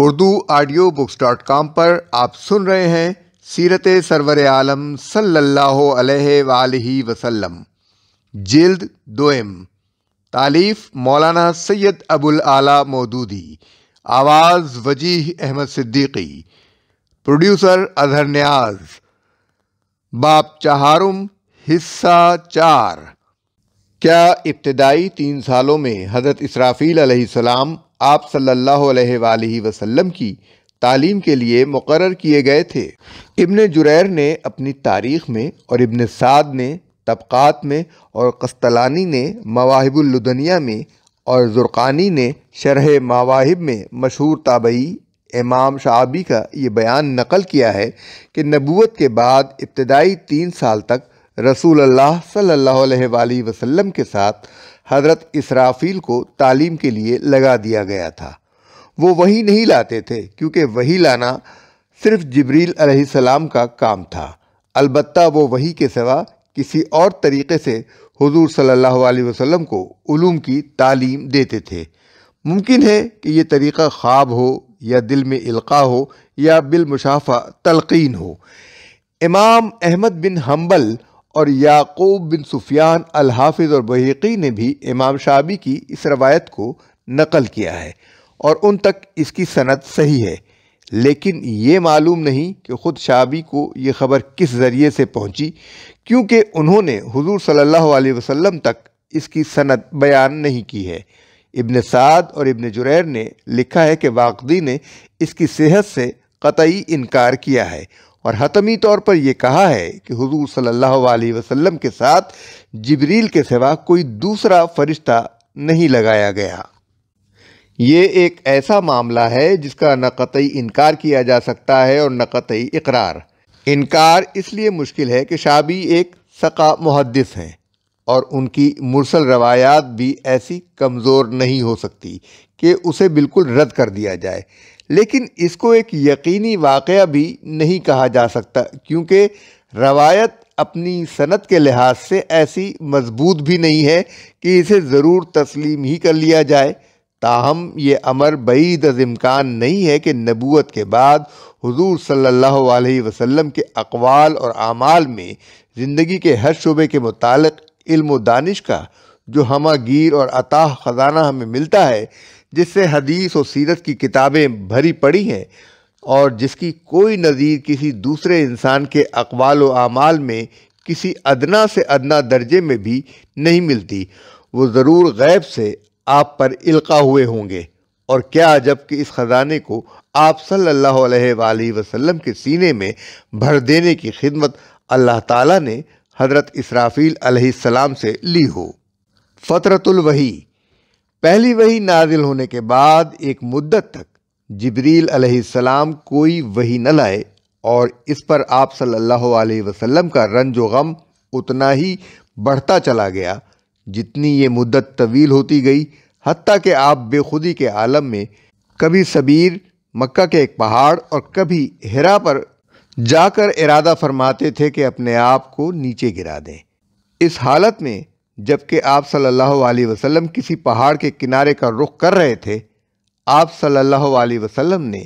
Urdu audio books dot com पर आप सुन रहे हैं सीरत सरवर आलम सल्लल्लाहु अलैहि वसल्लम जिल्द दोम तालीफ़ मौलाना सैयद अबुल आला मोदूदी आवाज़ वजीह अहमद सिद्दीकी प्रोड्यूसर अजहर न्याज बाप चहारुम हिस्सा चार क्या इब्तदाई तीन सालों में हज़रत इसराफ़ील सलाम आप सल्लल्लाहु अलैहि की तालीम के लिए मुकर किए गए थे इब्न जुरैर ने अपनी तारीख में और इब्न साद ने तबक़ात में और कस्तलानी ने मवाहिबुलदनिया में और ज़ुर्क़ानी ने शरह मवाहिब में मशहूर ताबई इमाम शाबी का ये बयान नकल किया है कि नबूत के बाद इब्तदाई तीन साल तक रसूल अल्लाह सल्लल्लाहु के साथ हज़रत इसराफील को तालीम के लिए लगा दिया गया था वो वही नहीं लाते थे क्योंकि वही लाना सिर्फ जबरील अलैहिस्सलाम का काम था अलबत् वो वही के सिवा किसी और तरीके से हुजूर सल्लल्लाहु अलैहि वसल्लम को उलूम की तालीम देते थे मुमकिन है कि ये तरीक़ा ख्वाब हो या दिल में इल्का हो या बिलमुशाफा तलकीन हो इमाम अहमद बिन हम्बल और याकूब बिन सुफियान हाफिज़ और बहीकी ने भी इमाम शाबी की इस रवायत को नकल किया है और उन तक इसकी सनद सही है लेकिन ये मालूम नहीं कि ख़ुद शाबी को ये ख़बर किस ज़रिए से पहुंची क्योंकि उन्होंने हुजूर सल्लल्लाहु अलैहि वसल्लम तक इसकी सनद बयान नहीं की है इब्न साद और इब्न जुरैर ने लिखा है कि वाकदी ने इसकी सेहत से कतई इनकार किया है और हतमी तौर पर यह कहा है कि हजूर सल्लल्लाहु वसलम के साथ जबरील के सिवा कोई दूसरा फरिश्ता नहीं लगाया गया ये एक ऐसा मामला है जिसका न कतई इनकार किया जा सकता है और न कतई इकरार इनकार इसलिए मुश्किल है कि शाबी एक सका मुहदस हैं और उनकी मुरसल रवायात भी ऐसी कमज़ोर नहीं हो सकती कि उसे बिल्कुल रद्द कर दिया जाए लेकिन इसको एक यकीनी वाक़ भी नहीं कहा जा सकता क्योंकि रवायत अपनी सनत के लिहाज से ऐसी मजबूत भी नहीं है कि इसे ज़रूर तस्लीम ही कर लिया जाए ताहम ये अमर बईद अजमकान नहीं है कि नबूत के बाद हुजूर सल्लल्लाहु अलैहि वसल्लम के अकवाल और आमाल में ज़िंदगी के हर शुबे के मुतालिक इल्म दानिश का जो हमागीर और अता ख़जाना हमें मिलता है जिससे हदीस और सीरत की किताबें भरी पड़ी हैं और जिसकी कोई नज़ीर किसी दूसरे इंसान के अकवाल अमाल आमाल में किसी अदना से अदना दर्जे में भी नहीं मिलती वो ज़रूर गैब से आप पर इल्का हुए होंगे और क्या जब कि इस ख़जाने को आप सल्लल्लाहु अलैहि वसल्लम के सीने में भर देने की खिदमत अल्लाह ताला ने हज़रत इसराफ़ील सलाम से ली हो फ़तरतुल वही पहली वही नाजिल होने के बाद एक मुद्दत तक जबरील अलैहिस्सलाम कोई वही न लाए और इस पर आप सल्लल्लाहु अलैहि वसल्लम का रंज व गम उतना ही बढ़ता चला गया जितनी ये मुद्दत तवील होती गई हती कि आप बेखुदी के आलम में कभी सबीर मक्का के एक पहाड़ और कभी हिरा पर जाकर इरादा फरमाते थे कि अपने आप को नीचे गिरा दें इस हालत में जबकि आप सल्लल्लाहु अलैहि वसल्लम किसी पहाड़ के किनारे का रुख कर रहे थे आप सल्लल्लाहु अलैहि वसल्लम ने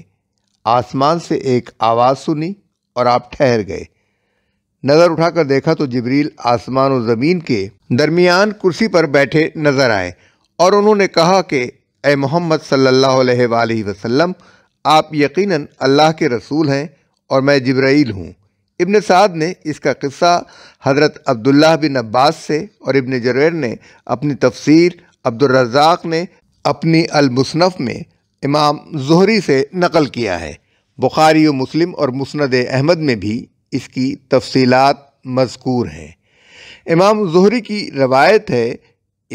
आसमान से एक आवाज़ सुनी और आप ठहर गए नज़र उठाकर देखा तो जबरील आसमान और ज़मीन के दरमियान कुर्सी पर बैठे नज़र आए और उन्होंने कहा कि ए मोहम्मद सल्ला अलैहि आप यकीन अल्लाह के रसूल हैं और मैं जबरील हूँ इब्ने साद ने इसका किस्सा हज़रत अब्दुल्लाह बिन अब्बास से और इब्ने जरैर ने अपनी तफसीर अब्दुलरजाक ने अपनी अलमुसनफ़ में इमाम जहरी से नकल किया है बुखारी व मुस्लिम और मुस्ंद अहमद में भी इसकी तफसीलात मजकूर हैं इमाम जहरी की रवायत है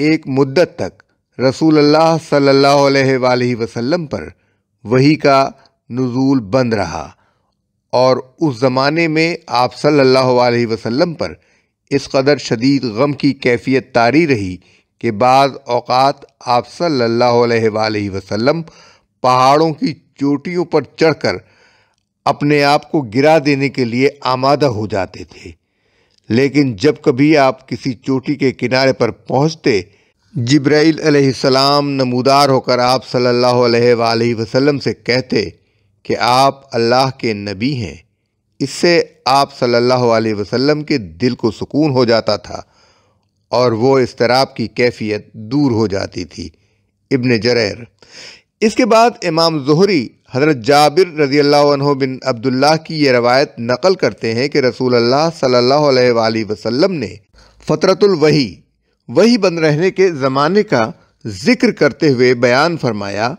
एक मुद्दत तक रसूल अल्लाह सल्लल्लाहु अलैहि वसल्लम पर वही का नज़ूल बंद रहा और उस ज़माने में आप सल्लल्लाहु अलैहि वसल्लम पर इस कदर शदीद गम की कैफियत तारी रही कि बाज़ अवत आप सल्लल्लाहु अलैहि वसल्लम पहाड़ों की चोटियों पर चढ़कर अपने आप को गिरा देने के लिए आमादा हो जाते थे लेकिन जब कभी आप किसी चोटी के किनारे पर पहुँचते जिब्राईल अलैहिस्सलाम नमूदार होकर आप सल्लल्लाहु अलैहि वसल्लम से कहते कि आप अल्लाह के नबी हैं इससे आप सल्लल्लाहु अलैहि वसल्लम के दिल को सुकून हो जाता था और वो इसतराब की कैफियत दूर हो जाती थी इब्न जरैर इसके बाद इमाम जहरी हज़रत जाबिर रज़ी अल्लाह बिन अब्दुल्ला की ये रवायत नकल करते हैं कि रसूल अल्लाह सल्लल्लाहु अलैहि वसल्लम ने फ़तरतुल वही वही रहने के ज़माने का ज़िक्र करते हुए बयान फरमाया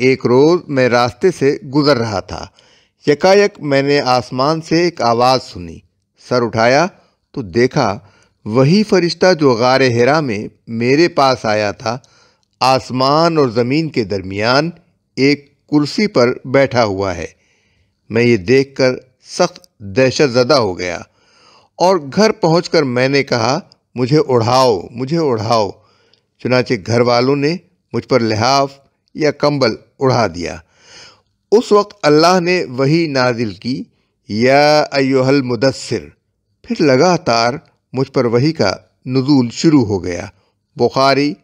एक रोज़ मैं रास्ते से गुज़र रहा था यकायक मैंने आसमान से एक आवाज़ सुनी सर उठाया तो देखा वही फरिश्ता जो गार हेरा में मेरे पास आया था आसमान और ज़मीन के दरमियान एक कुर्सी पर बैठा हुआ है मैं ये देखकर सख्त दहशत ज़दा हो गया और घर पहुंचकर मैंने कहा मुझे उड़ाओ मुझे उड़ाओ चुनाचे घर वालों ने मुझ पर लिहाफ या कंबल उड़ा दिया उस वक्त अल्लाह ने वही नाजिल की या अयोहल मुदस्सिर फिर लगातार मुझ पर वही का नजूल शुरू हो गया बुखारी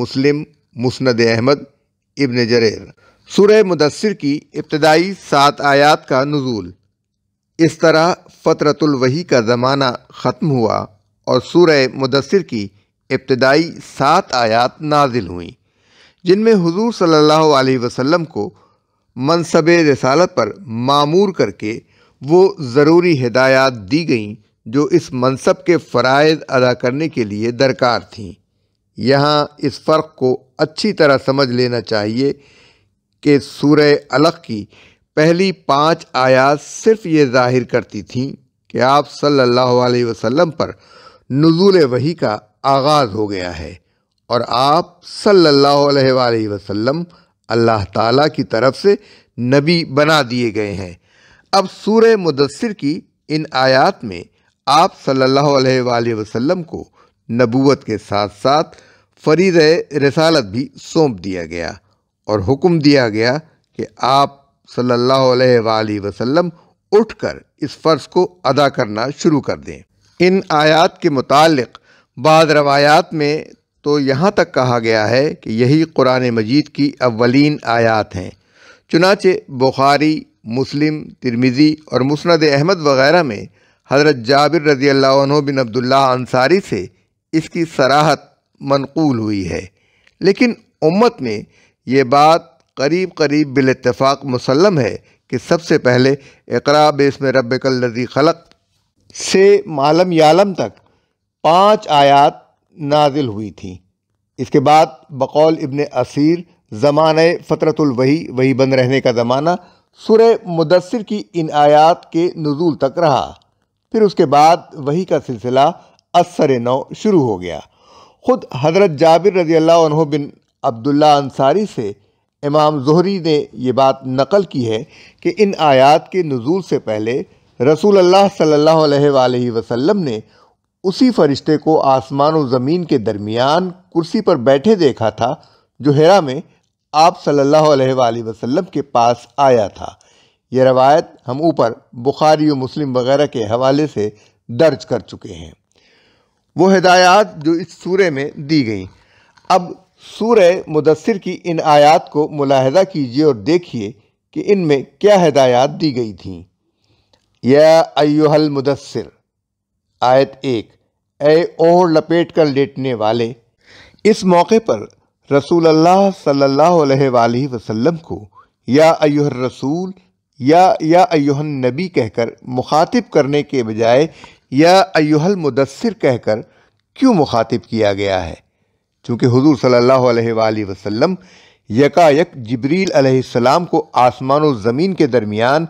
मुस्लिम मुस्ंद अहमद इबन जरेर सुरह मुदस्सिर की इब्तदाई सात आयात का नजूल इस तरह फ़तरतुल वही का ज़माना ख़त्म हुआ और सूरह मुदस्सिर की इब्तदाई सात आयात नाजिल हुई जिनमें हुजूर सल्लल्लाहु अलैहि वसल्लम को मनसब रसालत पर मामूर करके वो ज़रूरी हिदायत दी गईं जो इस मनसब के फ़रज़ अदा करने के लिए दरकार थीं यहाँ इस फ़र्क को अच्छी तरह समझ लेना चाहिए कि सूर्य अलग की पहली पाँच आयात सिर्फ ये जाहिर करती थीं कि आप सल्लल्लाहु अलैहि वसल्लम पर नज़ुल वही का आगाज़ हो गया है और आप सल्लल्लाहु अलैहि वसल्लम अल्लाह ताला की तरफ से नबी बना दिए गए हैं अब सूर्य मुदस्सिर की इन आयात में आप सल्लल्लाहु अलैहि वसल्लम को नबूवत के साथ साथ फरीद रसालत भी सौंप दिया गया और हुक्म दिया गया कि आप सल्लल्लाहु अलैहि वसल्लम उठकर इस फ़र्ज़ को अदा करना शुरू कर दें इन आयात के मुतालिक बाद रवायात में तो यहाँ तक कहा गया है कि यही कुरान मजीद की अवलिन आयात हैं चुनाचे बुखारी मुस्लिम तिरमिज़ी और मुस्ंद अहमद वग़ैरह में हज़रत जाबिर रज़ी अल्लाह बिन अब्दुल्ला अंसारी से इसकी सराहत मनकूल हुई है लेकिन उम्मत में ये बात करीब करीब बिलतफ़ाक़ मुसलम है कि सबसे पहले इकराब इसम रबी खलक से मालम यालम तक पाँच आयात नाजिल हुई थी इसके बाद बकौल इबन असीर ज़मान फ़तरतुलवही वही बंद रहने का ज़माना सुर मुदसर की इन आयात के नज़ुल तक रहा फिर उसके बाद वही का सिलसिला असर नौ शुरू हो गया ख़ुद हज़रत जाबिर रजी अल्लाह बिन अब्दुल्ला अंसारी से इमाम जहरी ने यह बात नकल की है कि इन आयात के नज़ुल से पहले रसूल अल्लाह सल्लल्लाहु अलैहि वसल्लम ने उसी फरिश्ते को आसमान और ज़मीन के दरमियान कुर्सी पर बैठे देखा था जो हेरा में आप सल्लल्लाहु अलैहि वसल्लम के पास आया था यह रवायत हम ऊपर बुखारी और मुस्लिम वगैरह के हवाले से दर्ज कर चुके हैं वो हिदायत जो इस सूर्य में दी गई अब सूर्य मुदसर की इन आयात को मुलाहदा कीजिए और देखिए कि इनमें क्या हिदायत दी गई थी या अयोहल मुदसर आयत एक ए ओर लपेट कर लेटने वाले इस मौके पर रसूल अल्लाह सल्लल्लाहु अलैहि वसल्लम को या अयुहर रसूल या या अयुहन नबी कहकर मुखातिब करने के बजाय या अयुहल मुदस्सिर कहकर क्यों मुखातिब किया गया है चूँकि हुजूर सल्लल्लाहु अलैहि वसल्लम यकायक जबरील अलैहिस्सलाम को आसमान और ज़मीन के दरमियान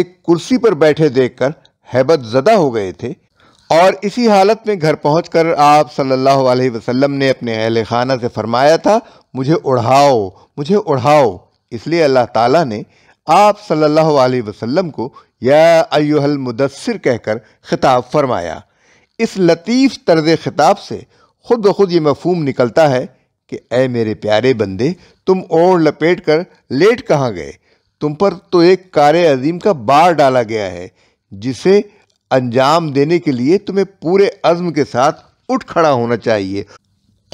एक कुर्सी पर बैठे देखकर हैबत ज़दा हो गए थे और इसी हालत में घर पहुँच कर आप सल्लल्लाहु अलैहि वसल्लम ने अपने अहल खाना से फरमाया था मुझे उड़ाओ मुझे उड़ाओ इसलिए अल्लाह ताला ने आप सल्लल्लाहु अलैहि वसल्लम को या अयुहल मुदस्सिर कहकर खिताब फरमाया इस लतीफ़ तर्ज खिताब से खुद ब खुद ये मफहम निकलता है कि अ मेरे प्यारे बंदे तुम ओढ़ लपेट कर लेट कहाँ गए तुम पर तो एक कार अजीम का बार डाला गया है जिसे अंजाम देने के लिए तुम्हें पूरे अज़म के साथ उठ खड़ा होना चाहिए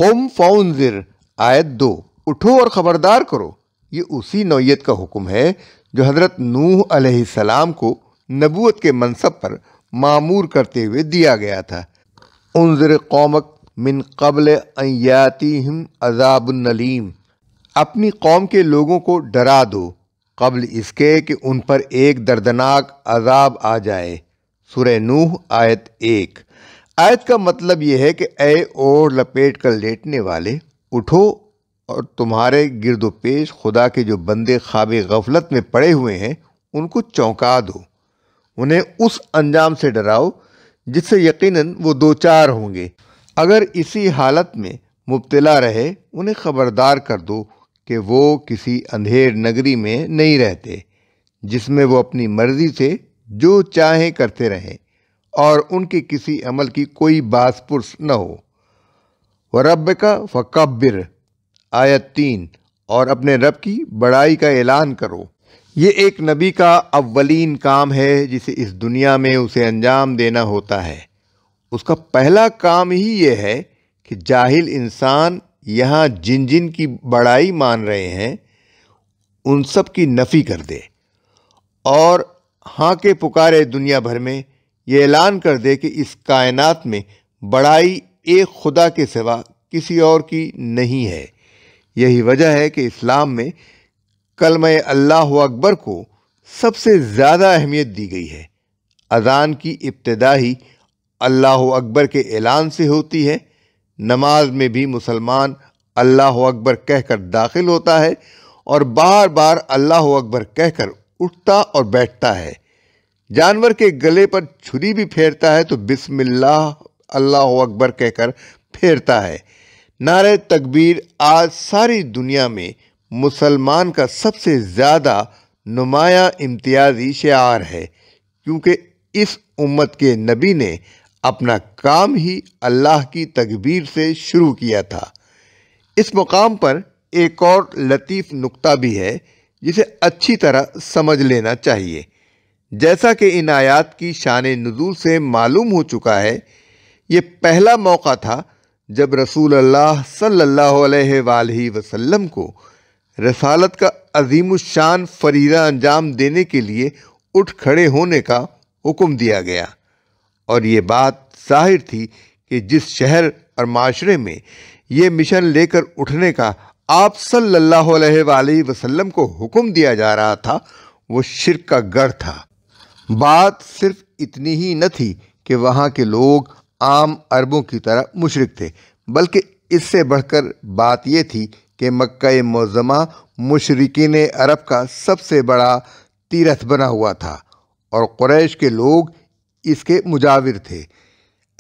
कौम फाउनजिर आयत दो उठो और ख़बरदार करो ये उसी नौीयत का हुक्म है जो हज़रत नूह सलाम को नबूत के मनसब पर मामूर करते हुए दिया गया था उनजर कौमक मिन कबल अयातिम अजाबनलीम अपनी कौम के लोगों को डरा दो कबल इसके कि उन पर एक दर्दनाक अजाब आ जाए सूर्य नूह आयत एक आयत का मतलब यह है कि ए और लपेट कर लेटने वाले उठो और तुम्हारे गिरदो पेश खुदा के जो बंदे ख्वाब गफलत में पड़े हुए हैं उनको चौंका दो उन्हें उस अंजाम से डराओ जिससे यकीनन वो दो चार होंगे अगर इसी हालत में मुबतला रहे उन्हें खबरदार कर दो कि वो किसी अंधेर नगरी में नहीं रहते जिसमें वो अपनी मर्ज़ी से जो चाहें करते रहें और उनके किसी अमल की कोई बास पुरस् न हो व रब का फ़कबिर आयत तीन और अपने रब की बड़ाई का ऐलान करो ये एक नबी का अवलिन काम है जिसे इस दुनिया में उसे अंजाम देना होता है उसका पहला काम ही ये है कि जाहिल इंसान यहाँ जिन जिन की बड़ाई मान रहे हैं उन सब की नफ़ी कर दे और हाँ के पुकारे दुनिया भर में ये ऐलान कर दे कि इस कायनात में बड़ाई एक खुदा के सिवा किसी और की नहीं है यही वजह है कि इस्लाम में कलम अल्लाह अकबर को सबसे ज़्यादा अहमियत दी गई है अजान की इब्तदा ही अल्लाह अकबर के ऐलान से होती है नमाज में भी मुसलमान अल्लाह अकबर कहकर दाखिल होता है और बार बार अल्लाह अकबर कहकर उठता और बैठता है जानवर के गले पर छुरी भी फेरता है तो बिस्मिल्लाह अल्लाह अकबर कहकर फेरता है नारे तकबीर आज सारी दुनिया में मुसलमान का सबसे ज़्यादा नुमाया इम्तियाजी शार है क्योंकि इस उम्मत के नबी ने अपना काम ही अल्लाह की तकबीर से शुरू किया था इस मुकाम पर एक और लतीफ़ नुक्ता भी है जिसे अच्छी तरह समझ लेना चाहिए जैसा कि इन आयात की शान नजूल से मालूम हो चुका है ये पहला मौका था जब रसूल अल्लाह सल्लल्लाहु अलैहि वसल्लम को रसालत का अजीम शान फरीदा अंजाम देने के लिए उठ खड़े होने का हुक्म दिया गया और ये बात जाहिर थी कि जिस शहर और माशरे में ये मिशन लेकर उठने का आप सल्लल्लाहु वसलम वसल्लम को हुक्म दिया जा रहा था वो शिरक का गढ़ था बात सिर्फ इतनी ही न थी कि वहाँ के लोग आम अरबों की तरह मुशरक थे बल्कि इससे बढ़कर बात यह थी कि मक् मौजमा मुशरकिन अरब का सबसे बड़ा तीरथ बना हुआ था और क्रैश के लोग इसके मुजाविर थे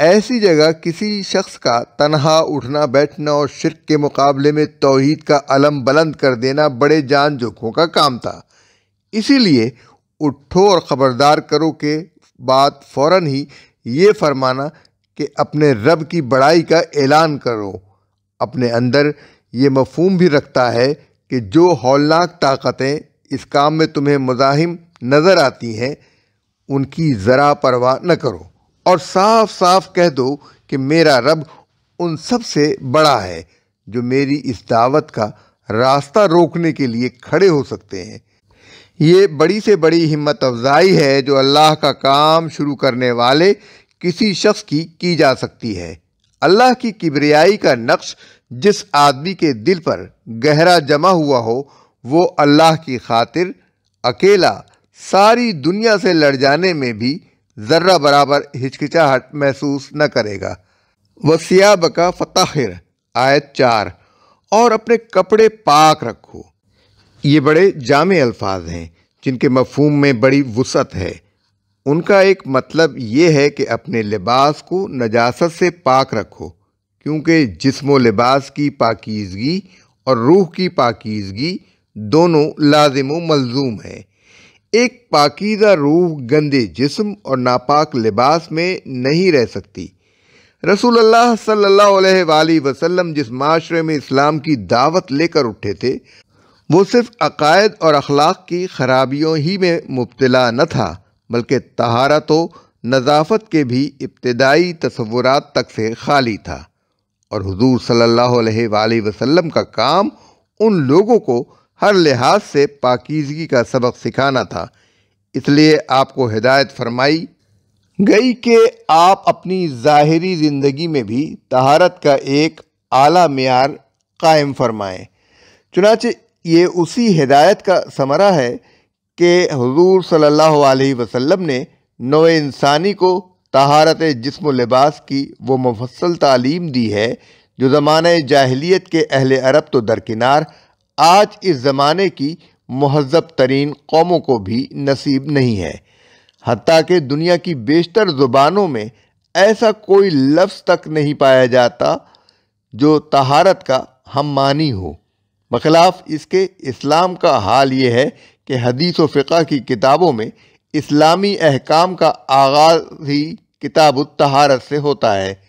ऐसी जगह किसी शख्स का तनहा उठना बैठना और शिरक के मुकाबले में तोहहीद का अलम बुलंद कर देना बड़े जान जोखों का काम था इसीलिए उठो और ख़बरदार करो के बाद फ़ौर ही ये फरमाना कि अपने रब की बड़ाई का ऐलान करो अपने अंदर ये मफहम भी रखता है कि जो हौलनाक ताकतें इस काम में तुम्हें मुजाहिम नज़र आती हैं उनकी ज़रा परवाह न करो और साफ साफ कह दो कि मेरा रब उन सब से बड़ा है जो मेरी इस दावत का रास्ता रोकने के लिए खड़े हो सकते हैं ये बड़ी से बड़ी हिम्मत अफजाई है जो अल्लाह का काम शुरू करने वाले किसी शख्स की की जा सकती है अल्लाह की किबरियाई का नक्श जिस आदमी के दिल पर गहरा जमा हुआ हो वो अल्लाह की खातिर अकेला सारी दुनिया से लड़ जाने में भी ज़र्रा बराबर हिचकिचाहट महसूस न करेगा वसिया बका फताहिर आयत चार और अपने कपड़े पाक रखो ये बड़े जाम अल्फाज हैं जिनके मफहम में बड़ी वसत है उनका एक मतलब ये है कि अपने लिबास को नजासत से पाक रखो क्योंकि जिसम लिबास की पाकिजगी और रूह की पाकिजगी दोनों लाजिम मलजूम है एक पाकिदा रूह गंदे जिस्म और नापाक लिबास में नहीं रह सकती रसूल अल्लाह सल्लल्लाहु वसल्लम जिस माशरे में इस्लाम की दावत लेकर उठे थे वो सिर्फ अकायद और अखलाक की खराबियों ही में मुबतला न था बल्कि तहारा तो नज़ाफत के भी इब्तदाई तस्वुरात तक से खाली था और हजूर सल्ला वसलम का काम उन लोगों को हर लिहाज से पाकिजगी का सबक सिखाना था इसलिए आपको हिदायत फरमाई गई कि आप अपनी ज़ाहरी ज़िंदगी में भी तहारत का एक आला मैार कायम फरमाएँ चुनाच ये उसी हिदायत का समरा है कि हजूर सल्लल्लाहु अलैहि वसल्लम ने नौ इंसानी को तहारत जिसम लिबास की वो मुफसल तालीम दी है जो ज़मान जाहलीत के अहल अरब तो दरकिनार आज इस ज़माने की महजब तरीन कौमों को भी नसीब नहीं है हती कि दुनिया की बेशतर ज़ुबानों में ऐसा कोई लफ्ज़ तक नहीं पाया जाता जो तहारत का हम मानी हो बखिलाफ इसके इस्लाम का हाल ये है कि हदीस व फ़िका की किताबों में इस्लामी अहकाम का आगाज़ ही किताब तहारत से होता है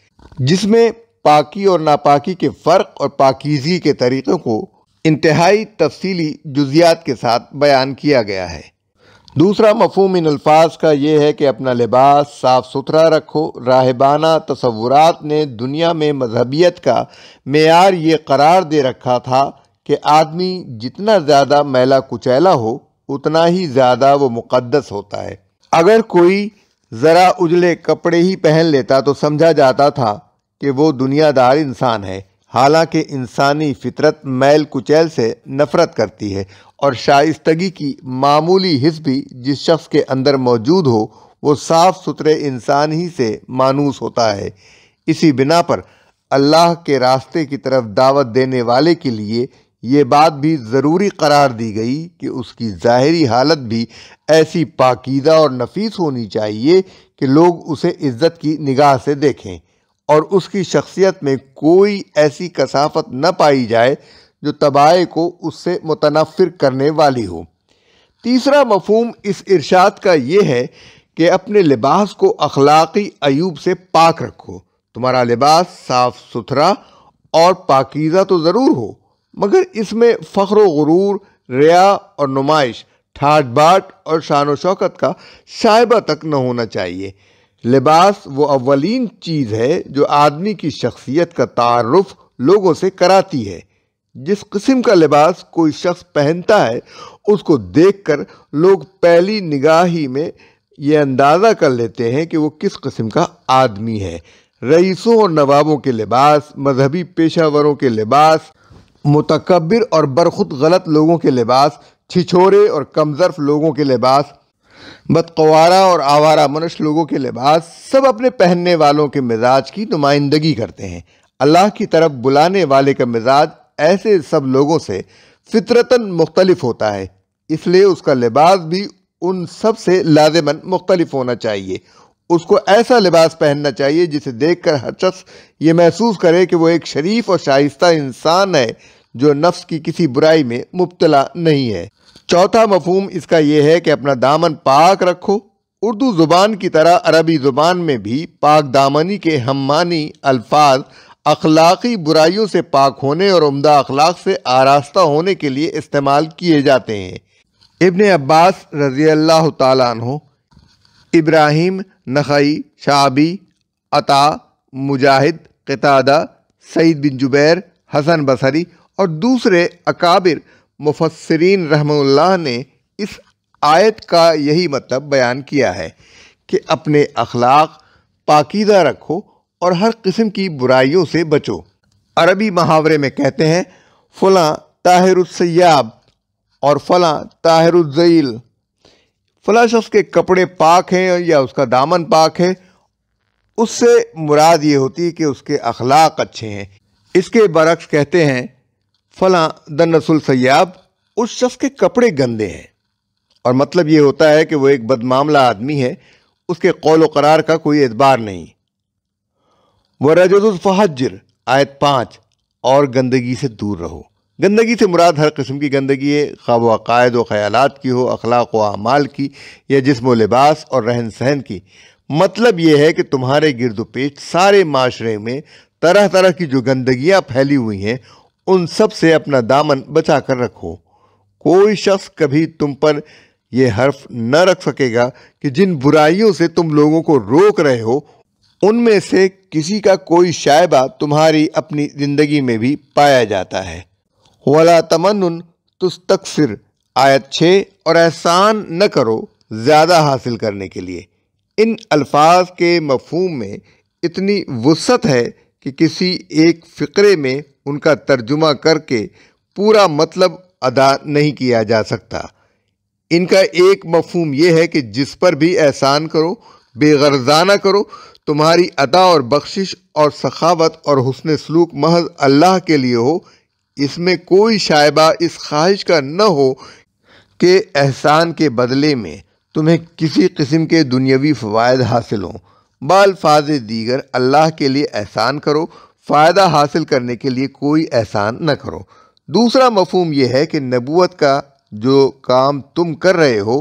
जिसमें पाकी और नापाकी के फ़र्क और पाकिजगी के तरीक़ों को इंतहाई तफसीली जुजियात के साथ बयान किया गया है दूसरा मफहम इन अल्फाज का यह है कि अपना लिबास साफ़ सुथरा रखो राहबाना तस्वुरात ने दुनिया में मजहबियत का मैार ये करार दे रखा था कि आदमी जितना ज़्यादा मैला कुचैला हो उतना ही ज़्यादा वो मुक़दस होता है अगर कोई ज़रा उजले कपड़े ही पहन लेता तो समझा जाता था कि वो दुनियादार इंसान है हालांकि इंसानी फितरत मैल कुचैल से नफरत करती है और शाइस्तगी की मामूली हिस्स भी जिस शख्स के अंदर मौजूद हो वो साफ सुथरे इंसान ही से मानूस होता है इसी बिना पर अल्लाह के रास्ते की तरफ दावत देने वाले के लिए ये बात भी ज़रूरी करार दी गई कि उसकी ज़ाहरी हालत भी ऐसी पाकिदा और नफीस होनी चाहिए कि लोग उसे इज़्ज़त की निगाह से देखें और उसकी शख्सियत में कोई ऐसी कसाफत न पाई जाए जो तबाह को उससे मुतनफ़र करने वाली हो तीसरा मफहम इस इरशाद का ये है कि अपने लिबास को अखलाक़ी अयूब से पाक रखो तुम्हारा लिबास साफ़ सुथरा और पाकिज़ा तो ज़रूर हो मगर इसमें फ़ख्र गुरूर रिया और नुमाइश ठाट बाट और शान शौकत का शायबा तक न होना चाहिए लिबास वो अवलिन चीज़ है जो आदमी की शख्सियत का तारफ़ लोगों से कराती है जिस किस्म का लिबास कोई शख्स पहनता है उसको देखकर लोग पहली निगाह ही में ये अंदाज़ा कर लेते हैं कि वो किस किस्म का आदमी है रईसों और नवाबों के लिबास मजहबी पेशावरों के लिबास मतकबर और बरखुद गलत लोगों के लिबास छिछोरे और कमज़रफ़ लोगों के लिबास बदकवारा और आवारा मनुष्य लोगों के लिबास सब अपने पहनने वालों के मिजाज की नुमाइंदगी करते हैं अल्लाह की तरफ बुलाने वाले का मिजाज ऐसे सब लोगों से फितरतन मुख्तलफ होता है इसलिए उसका लिबास भी उन सब से लाजमन मुख्तलफ होना चाहिए उसको ऐसा लिबास पहनना चाहिए जिसे देख कर हर शख्स ये महसूस करे कि वो एक शरीफ और शाइस्ता इंसान है जो नफ्स की किसी बुराई में मुबतला नहीं है चौथा मफहम इसका यह है कि अपना दामन पाक रखो उर्दू ज़ुबान की तरह अरबी ज़ुबान में भी पाक दामनी के हमानी अल्फाज अखलाक़ी बुराइयों से पाक होने और उमदा अखलाक से आरास्ता होने के लिए इस्तेमाल किए जाते हैं इबन अब्बास रज़ी अल्लाह तु इब्राहिम नखई शाबी अता मुजाहिद कतादा सईद बिन जुबैर हसन बसरी और दूसरे अकाबिर मुफसरीन रहमुल्लाह ने इस आयत का यही मतलब बयान किया है कि अपने अखलाक पाकिदा रखो और हर किस्म की बुराइयों से बचो अरबी मुहावरे में कहते हैं फ़लाँ ताहिरसैयाब और फ़लाँ ताहिरज़ील फ़लाँ शख्स के कपड़े पाक हैं या उसका दामन पाक है उससे मुराद ये होती है कि उसके अखलाक अच्छे हैं इसके बरक्स कहते हैं फला द नसुल सयाब उस शख्स के कपड़े गंदे हैं और मतलब ये होता है कि वो एक बदमामला आदमी है उसके कौल करार का कोई एतबार नहीं व रजतुलफहजर आयत पाँच और गंदगी से दूर रहो गंदगी से मुराद हर किस्म की गंदगी है ख्वाब वक़ायद व ख़्याल की हो अखलाक व अमाल की या जिसम लिबास और रहन सहन की मतलब यह है कि तुम्हारे गिरद पेश सारे माशरे में तरह तरह की जो गंदगियाँ फैली हुई हैं उन सब से अपना दामन बचा कर रखो कोई शख्स कभी तुम पर यह हर्फ न रख सकेगा कि जिन बुराइयों से तुम लोगों को रोक रहे हो उनमें से किसी का कोई शायबा तुम्हारी अपनी ज़िंदगी में भी पाया जाता है वला तमन तुस्तकसिर आयत छः और एहसान न करो ज़्यादा हासिल करने के लिए इन अल्फाज के मफहम में इतनी वसत है कि किसी एक फ़िक्रे में उनका तर्जुमा करके पूरा मतलब अदा नहीं किया जा सकता इनका एक मफहम यह है कि जिस पर भी एहसान करो बेगरजाना करो तुम्हारी अदा और बख्शिश और सखावत और हसन सलूक महज अल्लाह के लिए हो इसमें कोई शायबा इस ख्वाहिश का न हो कि एहसान के बदले में तुम्हें किसी किस्म के दुनियावी फ़वाद हासिल हों बाल फाज दीगर अल्लाह के लिए एहसान करो फ़ायदा हासिल करने के लिए कोई एहसान न करो दूसरा मफहम यह है कि नबूत का जो काम तुम कर रहे हो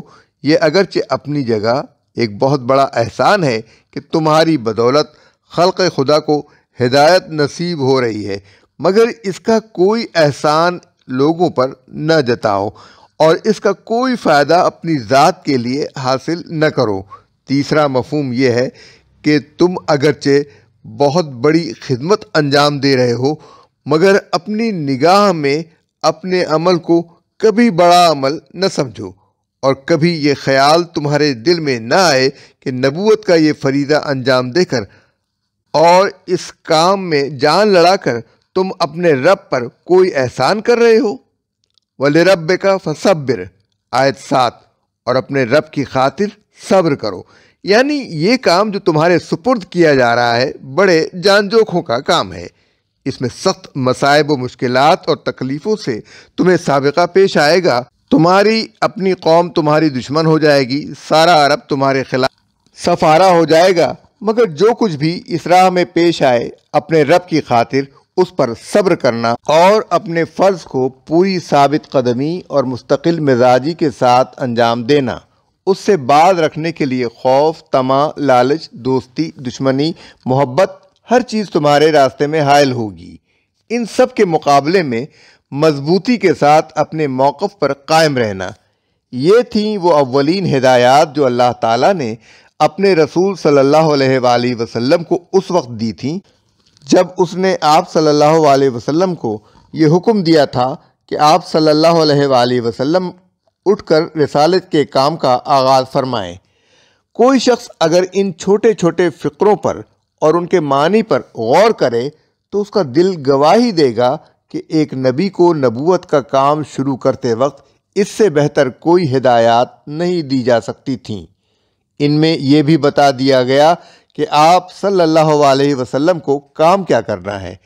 ये अगरचे अपनी जगह एक बहुत बड़ा एहसान है कि तुम्हारी बदौलत खल़ खुदा को हिदायत नसीब हो रही है मगर इसका कोई एहसान लोगों पर न जताओ और इसका कोई फ़ायदा अपनी ज़ात के लिए हासिल न करो तीसरा मफहम यह है कि तुम अगरचे बहुत बड़ी खिदमत अंजाम दे रहे हो मगर अपनी निगाह में अपने अमल को कभी बड़ा अमल न समझो और कभी ये ख्याल तुम्हारे दिल में न आए कि नबूत का ये फरीदा अंजाम देकर और इस काम में जान लड़ाकर तुम अपने रब पर कोई एहसान कर रहे हो वल रब का फसबिर आयत सात और अपने रब की खातिर सब्र करो यानी ये काम जो तुम्हारे सुपुर्द किया जा रहा है बड़े जानजोखों का काम है इसमें सख्त मसायब व मुश्किल और तकलीफ़ों से तुम्हें सबका पेश आएगा तुम्हारी अपनी कौम तुम्हारी दुश्मन हो जाएगी सारा अरब तुम्हारे खिलाफ सफारा हो जाएगा मगर जो कुछ भी इस राह में पेश आए अपने रब की खातिर उस पर सब्र करना और अपने फ़र्ज़ को पूरी साबित कदमी और मुस्तकिल मिजाजी के साथ अंजाम देना उससे बाज रखने के लिए खौफ तमा लालच दोस्ती दुश्मनी मोहब्बत हर चीज़ तुम्हारे रास्ते में हायल होगी इन सब के मुकाबले में मजबूती के साथ अपने मौक़ पर कायम रहना ये थी वो अवलिन हिदायत जो अल्लाह ताला ने अपने रसूल सल्लल्लाहु अलैहि वसल्लम को उस वक्त दी थी जब उसने आप सल्लल्लाहु अलैहि वसल्लम को ये हुक्म दिया था कि आप सल्लल्लाहु अलैहि वसल्लम उठकर रसालत के काम का आगाज़ फरमाएं कोई शख्स अगर इन छोटे छोटे फ़िक्रों पर और उनके मानी पर गौर करे तो उसका दिल गवाही देगा कि एक नबी को नबूत का काम शुरू करते वक्त इससे बेहतर कोई हिदायत नहीं दी जा सकती थी इनमें यह भी बता दिया गया कि आप सल्लल्लाहु अलैहि वसल्लम को काम क्या करना है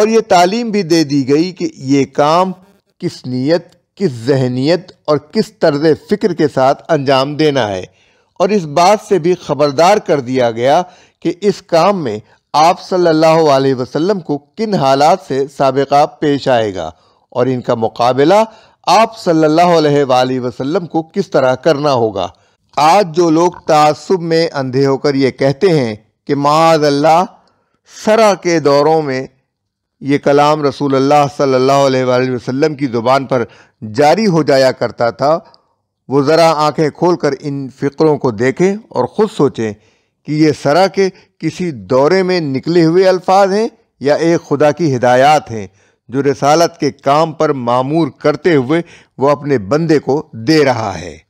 और ये तालीम भी दे दी गई कि ये काम किस नीयत किस जहनीत और किस तर्ज फ़िक्र के साथ अंजाम देना है और इस बात से भी ख़बरदार कर दिया गया कि इस काम में आप सल्लल्लाहु अलैहि वसल्लम को किन हालात से सबका पेश आएगा और इनका मुकाबला आप सल्लल्लाहु अलैहि वसल्लम को किस तरह करना होगा आज जो लोग तसब में अंधे होकर ये कहते हैं कि माज अल्लाह सरा के दौरों में ये कलाम रसूल अल्लाह सल्लल्लाहु अलैहि वसल्लम की ज़ुबान पर जारी हो जाया करता था वो ज़रा आंखें खोलकर इन फ़िक्रों को देखें और ख़ुद सोचें कि ये सरा के किसी दौरे में निकले हुए अल्फाज हैं या एक खुदा की हिदायत हैं जो रसालत के काम पर मामूर करते हुए वो अपने बंदे को दे रहा है